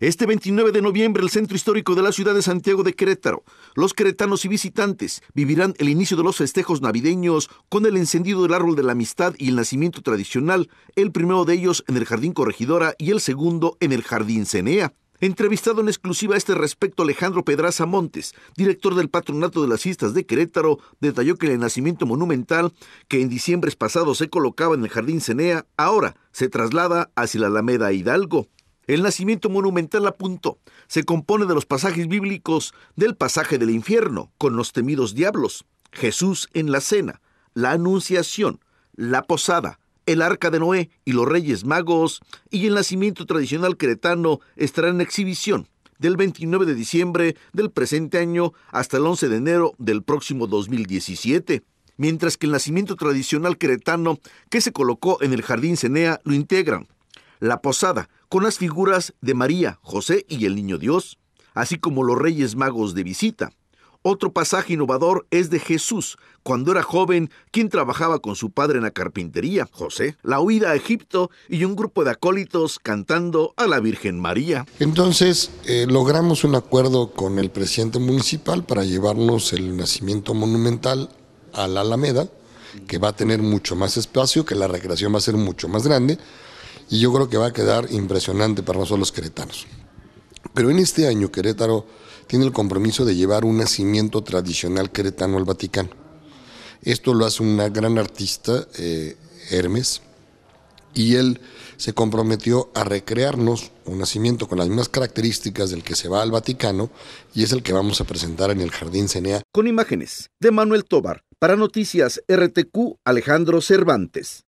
Este 29 de noviembre el centro histórico de la ciudad de Santiago de Querétaro, los queretanos y visitantes vivirán el inicio de los festejos navideños con el encendido del árbol de la amistad y el nacimiento tradicional, el primero de ellos en el Jardín Corregidora y el segundo en el Jardín Cenea. Entrevistado en exclusiva a este respecto, Alejandro Pedraza Montes, director del Patronato de las Fiestas de Querétaro, detalló que el nacimiento monumental, que en diciembre pasado se colocaba en el Jardín Cenea, ahora se traslada hacia la Alameda Hidalgo. El nacimiento monumental apuntó, se compone de los pasajes bíblicos del pasaje del infierno con los temidos diablos, Jesús en la cena, la anunciación, la posada, el arca de Noé y los reyes magos, y el nacimiento tradicional cretano estará en exhibición del 29 de diciembre del presente año hasta el 11 de enero del próximo 2017 mientras que el nacimiento tradicional cretano que se colocó en el Jardín Cenea lo integran la posada, con las figuras de María, José y el Niño Dios, así como los Reyes Magos de visita. Otro pasaje innovador es de Jesús, cuando era joven, quien trabajaba con su padre en la carpintería, José, la huida a Egipto y un grupo de acólitos cantando a la Virgen María. Entonces eh, logramos un acuerdo con el presidente municipal para llevarnos el nacimiento monumental a la Alameda, que va a tener mucho más espacio, que la recreación va a ser mucho más grande, y yo creo que va a quedar impresionante para nosotros los queretanos. Pero en este año Querétaro tiene el compromiso de llevar un nacimiento tradicional queretano al Vaticano. Esto lo hace una gran artista, eh, Hermes, y él se comprometió a recrearnos un nacimiento con las mismas características del que se va al Vaticano y es el que vamos a presentar en el Jardín Cenea. Con imágenes de Manuel Tobar, para Noticias RTQ, Alejandro Cervantes.